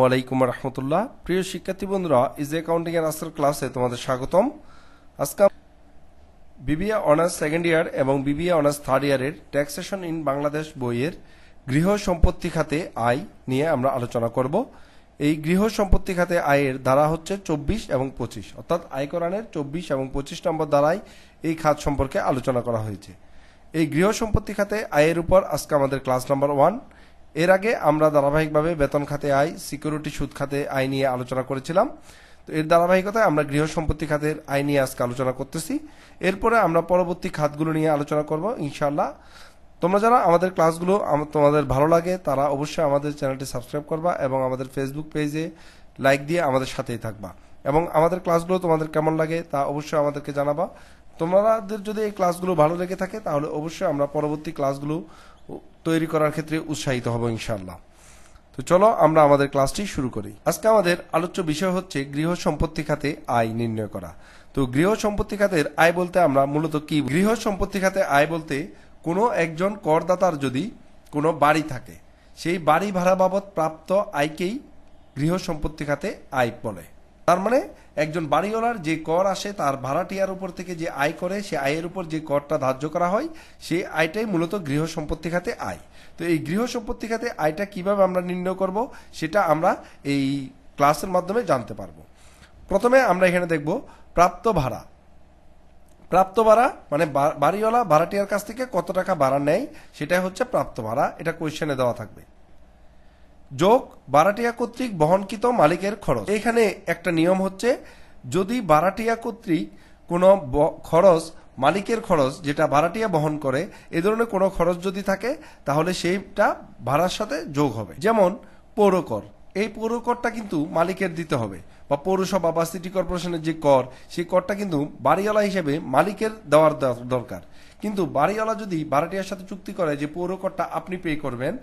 ওয়ালাইকুম রহমতুল্লাহ প্রিয় শিক্ষার্থী বন্ধুরা ইজ অ্যাকাউন্টিং এর আসার ক্লাসে তোমাদের স্বাগতম আজকে বিবিএ অনার্স সেকেন্ড ইয়ার এবং বিবিএ অনার্স থার্ড ইয়ারের ট্যাক্সেশন ইন বাংলাদেশ বইয়ের গৃহ সম্পত্তি খাতে আয় নিয়ে আমরা আলোচনা করব এই গৃহ সম্পত্তি খাতে আয়ের ধারা হচ্ছে চব্বিশ এবং পঁচিশ অর্থাৎ আয়করানের চব্বিশ এবং পঁচিশ নম্বর দ্বারাই এই খাত সম্পর্কে আলোচনা করা হয়েছে এই গৃহ সম্পত্তি খাতে আয়ের উপর আজকে আমাদের ক্লাস নাম্বার ওয়ান এর আগে আমরা ধারাবাহিকভাবে বেতন খাতে আয় সিকিউরিটি সুদ খাতে আয় নিয়ে আলোচনা করেছিলাম তো এর ধারাবাহিকতায় আমরা গৃহ সম্পত্তি খাতের আয় নিয়ে আজকে আলোচনা করতেছি এরপরে আমরা পরবর্তী খাতগুলো নিয়ে আলোচনা করব ইনশাল্লাহ তোমরা যারা আমাদের ক্লাসগুলো তোমাদের ভালো লাগে তারা অবশ্যই আমাদের চ্যানেলটি সাবস্ক্রাইব করবা এবং আমাদের ফেসবুক পেজে লাইক দিয়ে আমাদের সাথেই থাকবা এবং আমাদের ক্লাসগুলো তোমাদের কেমন লাগে তা অবশ্যই আমাদেরকে জানাবা তোমাদের যদি এই ক্লাসগুলো ভালো লেগে থাকে তাহলে অবশ্যই আমরা পরবর্তী ক্লাসগুলো তৈরি করার ক্ষেত্রে উৎসাহিত হব ইনশাল্লাহ তো চলো আমরা আমাদের ক্লাসটি শুরু করি আজকে আমাদের আলোচ্য বিষয় হচ্ছে গৃহ সম্পত্তি খাতে আয় নির্ণয় করা তো গৃহ সম্পত্তি খাতের আয় বলতে আমরা মূলত কি গৃহ সম্পত্তি খাতে আয় বলতে কোনো একজন করদাতার যদি কোনো বাড়ি থাকে সেই বাড়ি ভাড়া বাবদ প্রাপ্ত আয়কেই গৃহ সম্পত্তি খাতে আয় বলে তার মানে একজন বাড়িওয়ালার যে কর আসে তার ভাড়াটিয়ার উপর থেকে যে আয় করে সে আয়ের উপর যে করটা ধার্য করা হয় সেই আয়টাই মূলত গৃহ সম্পত্তি খাতে আয় তো এই গৃহ সম্পত্তি খাতে আয়টা কিভাবে আমরা নির্ণয় করব সেটা আমরা এই ক্লাসের মাধ্যমে জানতে পারবো প্রথমে আমরা এখানে দেখব প্রাপ্ত ভাড়া প্রাপ্ত ভাড়া মানে বাড়িওয়ালা ভাড়াটিয়ার কাছ থেকে কত টাকা ভাড়া নেয় সেটাই হচ্ছে প্রাপ্ত ভাড়া এটা কোয়েশ্চেনে দেওয়া থাকবে যোগ বারাটিয়া কর্তৃক বহনকৃত মালিকের খরচ এখানে একটা নিয়ম হচ্ছে যদি বারাটিয়া কর্তৃক কোনো খরচ মালিকের খরচ যেটা ভাড়াটিয়া বহন করে এ ধরনের কোনো খরচ যদি থাকে তাহলে সেইটা ভাড়ার সাথে যোগ হবে যেমন পৌরকর এই পৌরকরটা কিন্তু মালিকের দিতে হবে বা পৌরসভা বা সিটি কর্পোরেশনের যে কর সেই করটা কিন্তু বাড়িওয়ালা হিসেবে মালিকের দেওয়ার দরকার কিন্তু বাড়িওয়ালা যদি ভাড়াটিয়ার সাথে চুক্তি করে যে পৌরকরটা আপনি পে করবেন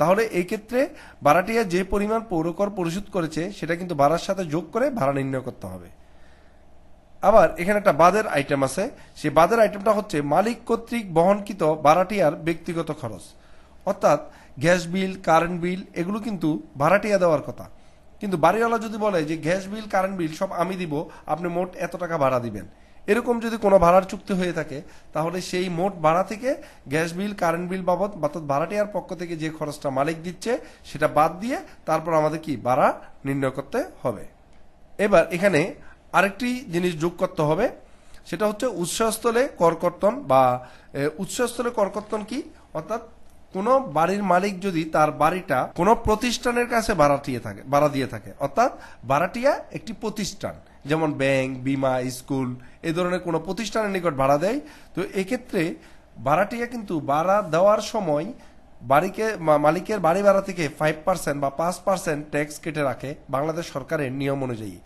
তাহলে এই ক্ষেত্রে ভাড়াটিয়া যে পরিমাণ পৌরকর পরিশোধ করেছে সেটা কিন্তু ভাড়ার সাথে যোগ করে ভাড়া নির্ণয় করতে হবে আবার এখানে একটা বাদের আইটেম আছে সেই বাদের আইটেমটা হচ্ছে মালিক কর্তৃক বহনকৃত ভাড়াটিয়ার ব্যক্তিগত খরচ অর্থাৎ গ্যাস বিল কারেন্ট বিল এগুলো কিন্তু ভাড়াটিয়া দেওয়ার কথা কিন্তু বাড়িওয়ালা যদি বলে যে গ্যাস বিল কারেন্ট বিল সব আমি দিব আপনি মোট এত টাকা ভাড়া দিবেন এরকম যদি কোনো ভাড়ার চুক্তি হয়ে থাকে তাহলে সেই মোট ভাড়া থেকে গ্যাস বিল কারেন্ট বিল বাবদ ভাড়াটি ভাড়াটিয়ার পক্ষ থেকে যে খরচটা মালিক দিচ্ছে সেটা বাদ দিয়ে তারপর আমাদের কি ভাড়া নির্ণয় করতে হবে এবার এখানে আরেকটি জিনিস যোগ করতে হবে সেটা হচ্ছে উৎসস্থলে করকর্তন বা উৎসস্থলে করকর্তন কি অর্থাৎ কোনো বাড়ির মালিক যদি তার বাড়িটা কোনো প্রতিষ্ঠানের কাছে ভাড়াটিয়ে থাকে ভাড়া দিয়ে থাকে অর্থাৎ ভাড়াটিয়া একটি প্রতিষ্ঠান যেমন ব্যাংক বিমা স্কুল এ ধরনের কোনো প্রতিষ্ঠানের নিকট ভাড়া দেয় তো এক্ষেত্রে ভাড়াটিয়া কিন্তু ভাড়া দেওয়ার সময় বাড়িকে মালিকের বাড়ি ভাড়া থেকে ফাইভ পার্সেন্ট বা পাঁচ পার্সেন্ট ট্যাক্স কেটে রাখে বাংলাদেশ সরকারের নিয়ম অনুযায়ী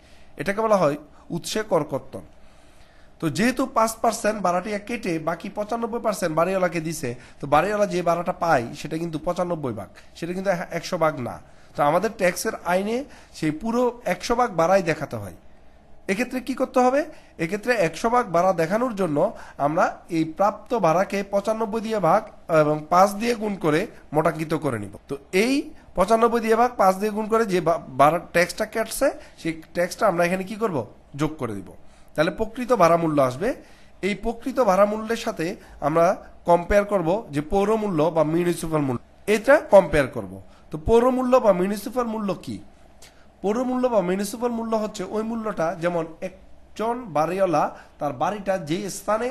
এটাকে বলা হয় উৎসে করকর্তন তো যেহেতু পাঁচ পার্সেন্ট ভাড়াটিয়া কেটে বাকি পঁচানব্বই পার্সেন্ট বাড়িওয়ালাকে দিছে তো বাড়িওয়ালা যে ভাড়াটা পায় সেটা কিন্তু পঁচানব্বই ভাগ সেটা কিন্তু একশো ভাগ না তো আমাদের ট্যাক্সের আইনে সেই পুরো একশো ভাগ বাড়াই দেখাতে হয় এক্ষেত্রে কি করতে হবে এক্ষেত্রে একশো ভাগ ভাড়া দেখানোর জন্য আমরা এই প্রাপ্ত ভাড়াকে পঁচানব্বই দিয়ে ভাগ এবং পাঁচ দিয়ে গুণ করে মোটাকৃত করে নিব তো এই পঁচানব্বই দিয়ে ভাগ পাঁচ দিয়ে গুণ করে যে ভাড়া ট্যাক্সটা কাটছে সেই ট্যাক্সটা আমরা এখানে কি করব যোগ করে দিব তাহলে প্রকৃত ভাড়া মূল্য আসবে এই প্রকৃত ভাড়া মূল্যের সাথে আমরা কম্পেয়ার করব যে পৌর মূল্য বা মিউনিসিপাল মূল্য এটা কম্পেয়ার করব তো পৌর মূল্য বা মিউনিসিপাল মূল্য কি পৌর মূল্য বা মিউনিসিপাল মূল্য হচ্ছে ওই মূল্যটা যেমন একজন বাড়িওয়ালা তার বাড়িটা যে স্থানে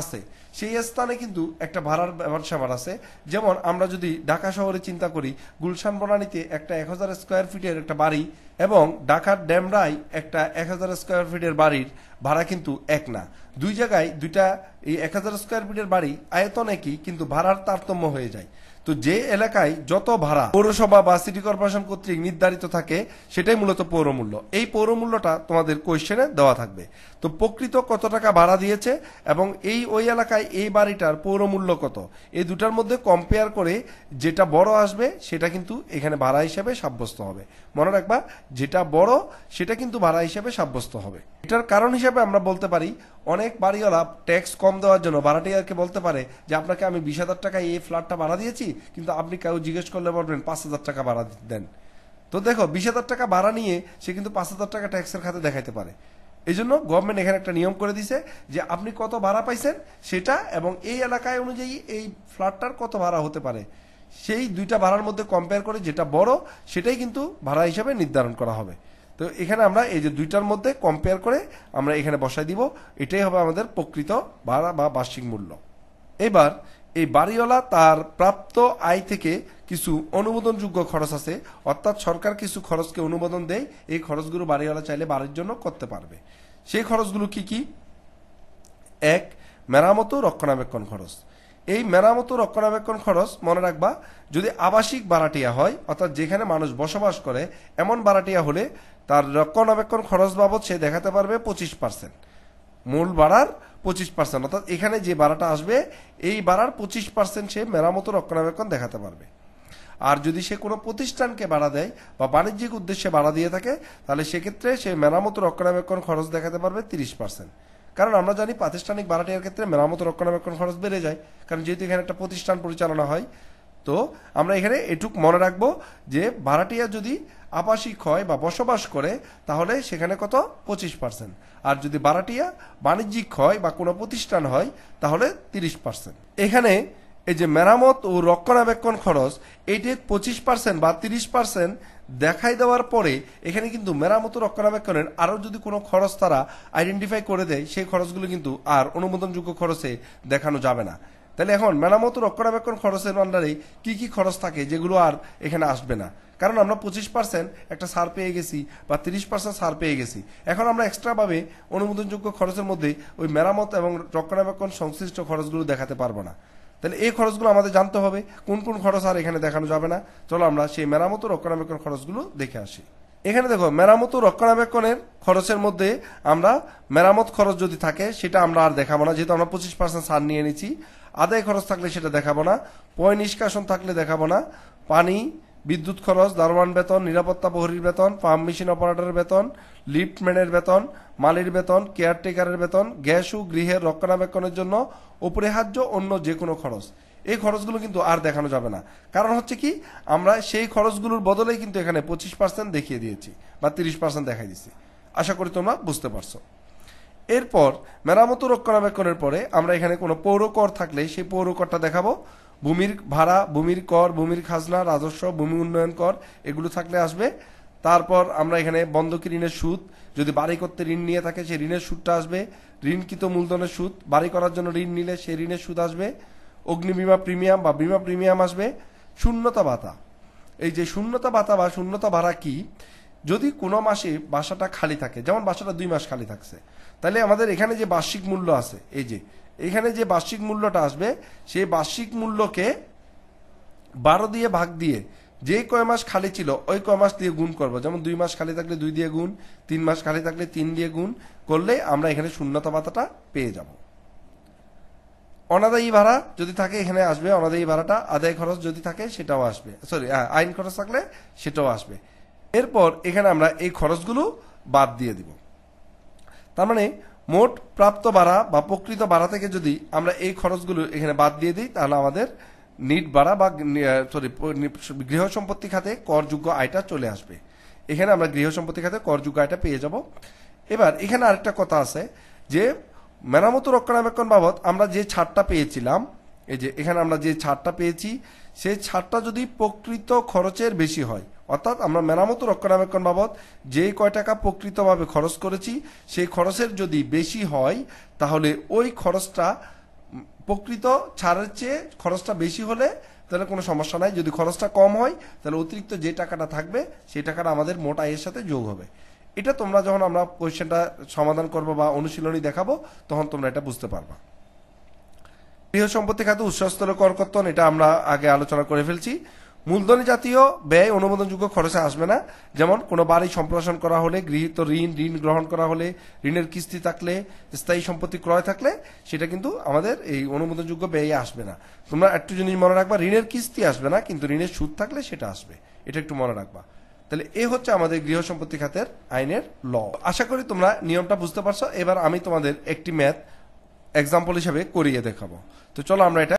আছে সেই স্থানে কিন্তু একটা ভাড়ার ব্যবসাবার আছে যেমন আমরা যদি ঢাকা শহরে চিন্তা করি গুলশান বনানীতে একটা এক হাজার স্কোয়ার ফিটের একটা বাড়ি এবং ঢাকার ড্যামরায় একটা এক হাজার স্কোয়ার ফিটের বাড়ির ভাড়া কিন্তু এক না দুই জায়গায় দুইটা এই এক হাজার স্কোয়ার ফিটের বাড়ি আয়তন একই কিন্তু ভাড়ার তারতম্য হয়ে যায় তো যে এলাকায় যত ভাড়া পৌরসভা বা সিটি কর্পোরেশন কর্তৃক নির্ধারিত থাকে সেটাই মূলত পৌরমূল্য এই পৌরমূল্যটা তোমাদের কোয়েশ্চেনে দেওয়া থাকবে তো প্রকৃত কত টাকা ভাড়া দিয়েছে এবং এই ওই এলাকায় এই বাড়িটার পৌরমূল্য কত এই দুটার মধ্যে কম্পেয়ার করে যেটা বড় আসবে সেটা কিন্তু এখানে ভাড়া হিসাবে সাব্যস্ত হবে মনে রাখবা যেটা বড় সেটা কিন্তু ভাড়া হিসেবে সাব্যস্ত হবে এটার কারণ হিসাবে আমরা বলতে পারি অনেক বাড়িওয়ালা ট্যাক্স কম দেওয়ার জন্য ভাড়াটিয়ারকে বলতে পারে যে আপনাকে আমি বিশ হাজার টাকায় এই ফ্ল্যাটটা ভাড়া দিয়েছি কিন্তু আপনি কেউ জিজ্ঞেস করলে বলবেন পাঁচ হাজার টাকা ভাড়া দেন তো দেখো বিশ হাজার টাকা ভাড়া নিয়ে সে কিন্তু পাঁচ হাজার টাকা ট্যাক্সের খাতে দেখাইতে পারে এই জন্য গভর্নমেন্ট এখানে একটা নিয়ম করে দিছে যে আপনি কত ভাড়া পাইছেন সেটা এবং এই এলাকায় অনুযায়ী এই ফ্ল্যাটটার কত ভাড়া হতে পারে সেই দুইটা ভাড়ার মধ্যে কম্পেয়ার করে যেটা বড় সেটাই কিন্তু ভাড়া হিসাবে নির্ধারণ করা হবে তো এখানে আমরা এই যে দুইটার মধ্যে কম্পেয়ার করে আমরা এখানে বসাই দিব এটাই হবে আমাদের প্রকৃত ভাড়া বা বার্ষিক মূল্য এবার এই বাড়িওয়ালা তার প্রাপ্ত আয় থেকে কিছু অনুমোদনযোগ্য খরচ আছে অর্থাৎ সরকার কিছু খরচকে অনুমোদন দেয় এই খরচগুলো বাড়িওয়ালা চাইলে বাড়ির জন্য করতে পারবে সেই খরচগুলো কি কি এক মেরামত রক্ষণাবেক্ষণ খরচ এই মেরামত রক্ষণাবেক্ষণ খরচ মনে রাখবা যদি আবাসিক বারাটিয়া হয় অর্থাৎ যেখানে মানুষ বসবাস করে এমন বারাটিয়া হলে তার রক্ষণাবেক্ষণ খরচ বাবদ সে দেখাতে পারবে পঁচিশ পার্সেন্ট মূল বাড়ার পঁচিশ পার্সেন্ট অর্থাৎ এখানে যে বাড়াটা আসবে এই বাড়ার পঁচিশ পার্সেন্ট সে মেরামত রক্ষণাবেক্ষণ দেখাতে পারবে আর যদি সে কোনো প্রতিষ্ঠানকে বাড়া দেয় বা বাণিজ্যিক উদ্দেশ্যে বাড়া দিয়ে থাকে তাহলে সেক্ষেত্রে সে মেরামত রক্ষণাবেক্ষণ খরচ দেখাতে পারবে তিরিশ পার্সেন্ট কারণ আমরা জানি প্রাতিষ্ঠানিক ভাড়াটিয়ার ক্ষেত্রে মেরামত রক্ষণাবেক্ষণ খরচ বেড়ে যায় কারণ যেহেতু এখানে একটা প্রতিষ্ঠান পরিচালনা হয় তো আমরা এখানে এটুক মনে রাখবো যে ভাড়াটিয়া যদি আবাসিক হয় বা বসবাস করে তাহলে সেখানে কত পঁচিশ পার্সেন্ট আর যদি ভাড়াটিয়া বাণিজ্যিক হয় বা কোনো প্রতিষ্ঠান হয় তাহলে তিরিশ পার্সেন্ট এখানে এই যে মেরামত ও রক্ষণাবেক্ষণ খরচ এটি পঁচিশ পার্সেন্ট বা তিরিশ পার্সেন্ট দেখাই দেওয়ার পরে এখানে কিন্তু মেরামত রক্ষণাবেক্ষণের আরও যদি কোনো খরচ তারা আইডেন্টিফাই করে দেয় সেই খরচগুলো কিন্তু আর অনুমোদনযোগ্য খরচে দেখানো যাবে না তাহলে এখন মেরামত রক্ষণাবেক্ষণ খরচের আন্ডারে কি কি খরচ থাকে যেগুলো আর এখানে আসবে না কারণ আমরা পঁচিশ পার্সেন্ট একটা সার পেয়ে গেছি বা তিরিশ পার্সেন্ট সার পেয়ে গেছি এখন আমরা এক্সট্রাভাবে অনুমোদনযোগ্য খরচের মধ্যে ওই মেরামত এবং রক্ষণাবেক্ষণ সংশ্লিষ্ট খরচগুলো দেখাতে পারবো না তাহলে এই খরচগুলো আমাদের জানতে হবে কোন কোন খরচ আর এখানে দেখানো যাবে না চলো আমরা সেই মেরামত রক্ষণাবেক্ষণ খরচগুলো দেখে আসি এখানে দেখো মেরামত রক্ষণাবেক্ষণের খরচের মধ্যে আমরা মেরামত খরচ যদি থাকে সেটা আমরা আর দেখাবো না যেহেতু আমরা পঁচিশ পার্সেন্ট সার নিয়ে নিচ্ছি আদায় খরচ থাকলে সেটা দেখাবো না পয় নিষ্কাশন থাকলে দেখাবো না পানি বিদ্যুৎ খরচ দারোয়ান বেতন নিরাপত্তা প্রহরীর বেতন ফার্ম মেশিন অপারেটরের বেতন লিফটম্যানের বেতন মালির বেতন কেয়ারটেকারের বেতন গ্যাস ও গৃহের রক্ষণাবেক্ষণের জন্য অপরিহার্য অন্য যে কোনো খরচ এই খরচগুলো কিন্তু আর দেখানো যাবে না কারণ হচ্ছে কি আমরা সেই খরচগুলোর বদলেই কিন্তু এখানে পঁচিশ পার্সেন্ট দেখিয়ে দিয়েছি বা তিরিশ পার্সেন্ট দেখাই দিয়েছি আশা করি তোমরা বুঝতে পারছো এরপর মেরামত রক্ষণাবেক্ষণের পরে আমরা এখানে কোনো পৌরকর থাকলে সেই পৌরকরটা দেখাবো ভূমির ভাড়া ভূমির কর ভূমির খাজনা রাজস্ব ভূমি উন্নয়ন কর এগুলো থাকলে আসবে তারপর আমরা এখানে বন্ধকি ঋণের সুদ যদি বাড়ি করতে ঋণ নিয়ে থাকে সেই ঋণের সুদটা আসবে ঋণকৃত মূলধনের সুদ বাড়ি করার জন্য ঋণ নিলে সেই ঋণের সুদ আসবে অগ্নি বিমা প্রিমিয়াম বা বিমা প্রিমিয়াম আসবে শূন্যতা ভাতা এই যে শূন্যতা ভাতা বা শূন্যতা ভাড়া কি যদি কোনো মাসে বাসাটা খালি থাকে যেমন বাসাটা দুই মাস খালি থাকছে তাহলে আমাদের এখানে যে বার্ষিক মূল্য আছে এই যে এখানে যে বার্ষিক মূল্যটা আসবে সেই বার্ষিক মূল্যকে বারো দিয়ে ভাগ দিয়ে যে কয় মাস খালি ছিল ওই কয় মাস দিয়ে গুণ করব যেমন দুই মাস খালি থাকলে দুই দিয়ে গুণ তিন মাস খালি থাকলে তিন দিয়ে গুণ করলে আমরা এখানে শূন্যতা পাতাটা পেয়ে যাব অনাদায়ী ভাড়া যদি থাকে এখানে আসবে অনাদায়ী ভাড়াটা আদায় খরচ যদি থাকে সেটাও আসবে সরি আইন খরচ থাকলে সেটাও আসবে এরপর এখানে আমরা এই খরচগুলো বাদ দিয়ে দিব তার মানে মোট প্রাপ্ত বাড়া বা প্রকৃত বাড়া থেকে যদি আমরা এই খরচগুলো এখানে বাদ দিয়ে দিই তাহলে আমাদের নিট বাড়া বা সরি গৃহ সম্পত্তি খাতে করযোগ্য আয়টা চলে আসবে এখানে আমরা গৃহ সম্পত্তি খাতে করযোগ্য আয়টা পেয়ে যাব এবার এখানে আরেকটা কথা আছে যে মেরামত রক্ষণাবেক্ষণ বাবদ আমরা যে ছাড়টা পেয়েছিলাম এই যে এখানে আমরা যে ছাড়টা পেয়েছি সেই ছাড়টা যদি প্রকৃত খরচের বেশি হয় অর্থাৎ আমরা মেরামত রক্ষণাবেক্ষণ বাবদ যে কয় টাকা প্রকৃতভাবে খরচ করেছি সেই খরচের যদি বেশি হয় তাহলে ওই খরচটা প্রকৃত ছাড়ের চেয়ে খরচটা বেশি হলে তাহলে কোনো সমস্যা নাই যদি খরচটা কম হয় তাহলে অতিরিক্ত যে টাকাটা থাকবে সেই টাকাটা আমাদের মোট আয়ের সাথে যোগ হবে এটা তোমরা যখন আমরা কোয়েশ্চেনটা সমাধান করবো বা অনুশীলনী দেখাবো তখন তোমরা এটা বুঝতে পারবা গৃহ সম্পত্তি খাতে উচ্চস্তর কর কর্তন এটা আমরা আগে আলোচনা করে ফেলছি মূলধনী জাতীয় ব্যয় অনুমোদনযোগ্য খরচে আসবে না যেমন কোনো বাড়ি সম্প্রসারণ করা হলে গৃহীত ঋণ ঋণ গ্রহণ করা হলে ঋণের কিস্তি থাকলে স্থায়ী সম্পত্তি ক্রয় থাকলে সেটা কিন্তু আমাদের এই অনুমোদনযোগ্য ব্যয়ে আসবে না তোমরা একটু জিনিস মনে রাখবা ঋণের কিস্তি আসবে না কিন্তু ঋণের সুদ থাকলে সেটা আসবে এটা একটু মনে রাখবা তাহলে এ হচ্ছে আমাদের গৃহ সম্পত্তি খাতের আইনের ল আশা করি তোমরা নিয়মটা বুঝতে পারছো এবার আমি তোমাদের একটি ম্যাথ এক্সাম্পল হিসাবে করিয়ে দেখাবো তো চলো আমরা এটা